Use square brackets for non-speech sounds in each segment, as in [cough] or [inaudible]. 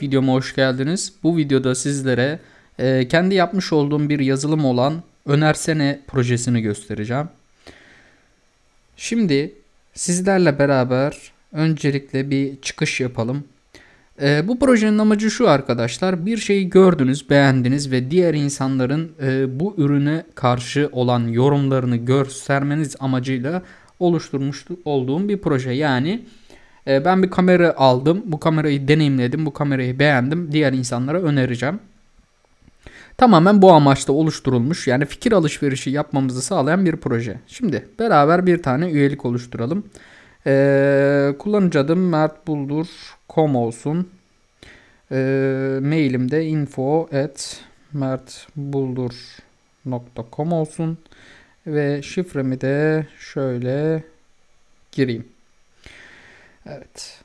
Videoma hoş geldiniz. Bu videoda sizlere e, kendi yapmış olduğum bir yazılım olan Önersene projesini göstereceğim. Şimdi sizlerle beraber öncelikle bir çıkış yapalım. E, bu projenin amacı şu arkadaşlar. Bir şeyi gördünüz, beğendiniz ve diğer insanların e, bu ürüne karşı olan yorumlarını göstermeniz amacıyla oluşturmuş olduğum bir proje. Yani bu ee, ben bir kamera aldım. Bu kamerayı deneyimledim. Bu kamerayı beğendim. Diğer insanlara önereceğim. Tamamen bu amaçla oluşturulmuş yani fikir alışverişi yapmamızı sağlayan bir proje. Şimdi beraber bir tane üyelik oluşturalım. Ee, kullanıcı adım mertbuldur.com olsun. Ee, mailimde info at mertbuldur.com olsun. Ve şifremi de şöyle gireyim. Evet.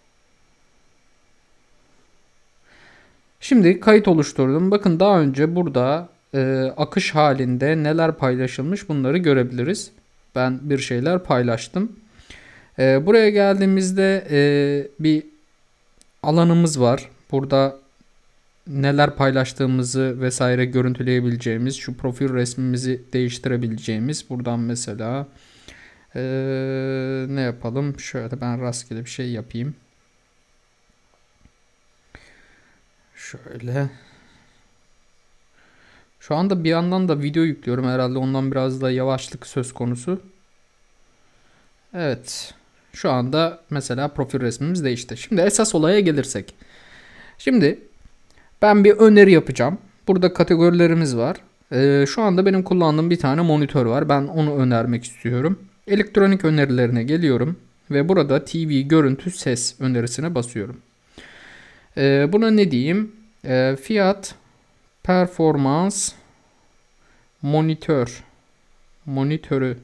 Şimdi kayıt oluşturdum. Bakın daha önce burada e, akış halinde neler paylaşılmış bunları görebiliriz. Ben bir şeyler paylaştım. E, buraya geldiğimizde e, bir alanımız var. Burada neler paylaştığımızı vesaire görüntüleyebileceğimiz, şu profil resmimizi değiştirebileceğimiz. Buradan mesela ee, ne yapalım? Şöyle ben rastgele bir şey yapayım. Şöyle. Şu anda bir yandan da video yüklüyorum herhalde. Ondan biraz da yavaşlık söz konusu. Evet. Şu anda mesela profil resmimiz değişti. Şimdi esas olaya gelirsek. Şimdi ben bir öneri yapacağım. Burada kategorilerimiz var. Ee, şu anda benim kullandığım bir tane monitör var. Ben onu önermek istiyorum. Elektronik önerilerine geliyorum ve burada TV görüntü ses önerisine basıyorum. Ee, buna ne diyeyim? Ee, fiyat performans monitör monitörü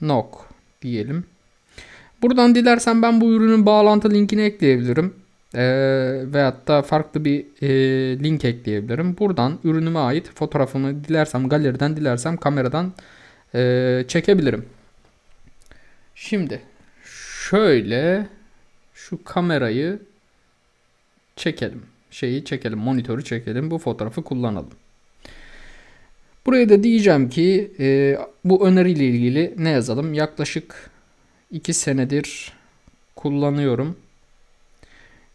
nok diyelim. Buradan dilersen ben bu ürünün bağlantı linkini ekleyebilirim. Ee, veyahut da farklı bir e, link ekleyebilirim. Buradan ürünüme ait fotoğrafımı dilersem galeriden dilersem kameradan e, çekebilirim. Şimdi şöyle şu kamerayı çekelim. Şeyi çekelim, monitörü çekelim. Bu fotoğrafı kullanalım. Buraya da diyeceğim ki e, bu öneriyle ilgili ne yazalım? Yaklaşık 2 senedir kullanıyorum.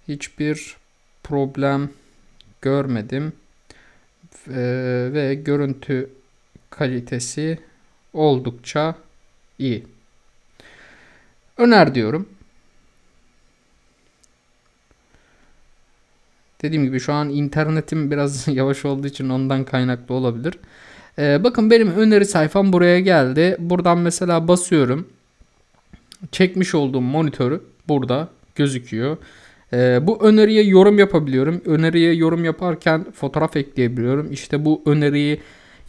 Hiçbir problem görmedim. E, ve görüntü kalitesi oldukça iyi. Öner diyorum. Dediğim gibi şu an internetim biraz [laughs] yavaş olduğu için ondan kaynaklı olabilir. Ee, bakın benim öneri sayfam buraya geldi. Buradan mesela basıyorum. Çekmiş olduğum monitörü burada gözüküyor. Ee, bu öneriye yorum yapabiliyorum. Öneriye yorum yaparken fotoğraf ekleyebiliyorum. İşte bu öneriyi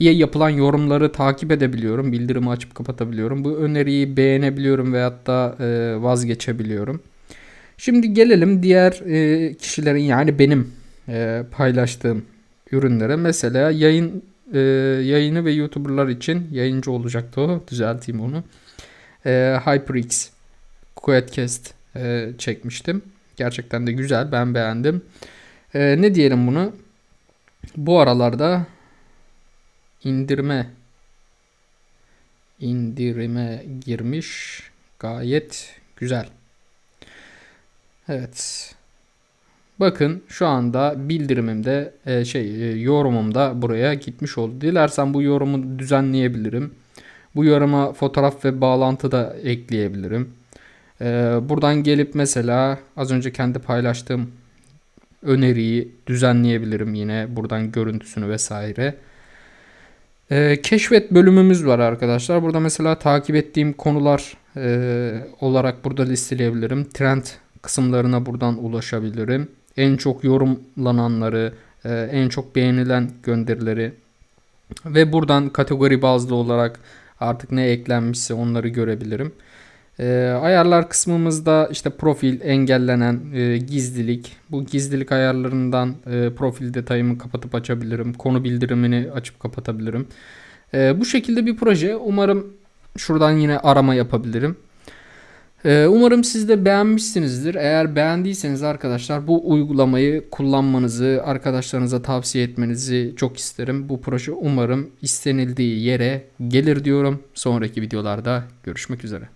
yapılan yorumları takip edebiliyorum. Bildirimi açıp kapatabiliyorum. Bu öneriyi beğenebiliyorum veyahut da e, vazgeçebiliyorum. Şimdi gelelim diğer e, kişilerin yani benim e, paylaştığım ürünlere. Mesela yayın e, yayını ve YouTuber'lar için yayıncı olacaktı o. Düzelteyim onu. E, HyperX Quadcast e, çekmiştim. Gerçekten de güzel. Ben beğendim. E, ne diyelim bunu? Bu aralarda indirme indirime girmiş. Gayet güzel. Evet. Bakın şu anda bildirimimde e, şey e, yorumumda buraya gitmiş oldu. Dilersen bu yorumu düzenleyebilirim. Bu yoruma fotoğraf ve bağlantı da ekleyebilirim. E, buradan gelip mesela az önce kendi paylaştığım öneriyi düzenleyebilirim yine buradan görüntüsünü vesaire. E, keşfet bölümümüz var arkadaşlar. Burada mesela takip ettiğim konular e, olarak burada listeleyebilirim. Trend kısımlarına buradan ulaşabilirim. En çok yorumlananları, e, en çok beğenilen gönderileri ve buradan kategori bazlı olarak artık ne eklenmişse onları görebilirim. E, ayarlar kısmımızda işte profil, engellenen, e, gizlilik. Bu gizlilik ayarlarından e, profil detayımı kapatıp açabilirim. Konu bildirimini açıp kapatabilirim. E, bu şekilde bir proje. Umarım şuradan yine arama yapabilirim. E, umarım siz de beğenmişsinizdir. Eğer beğendiyseniz arkadaşlar bu uygulamayı kullanmanızı, arkadaşlarınıza tavsiye etmenizi çok isterim. Bu proje umarım istenildiği yere gelir diyorum. Sonraki videolarda görüşmek üzere.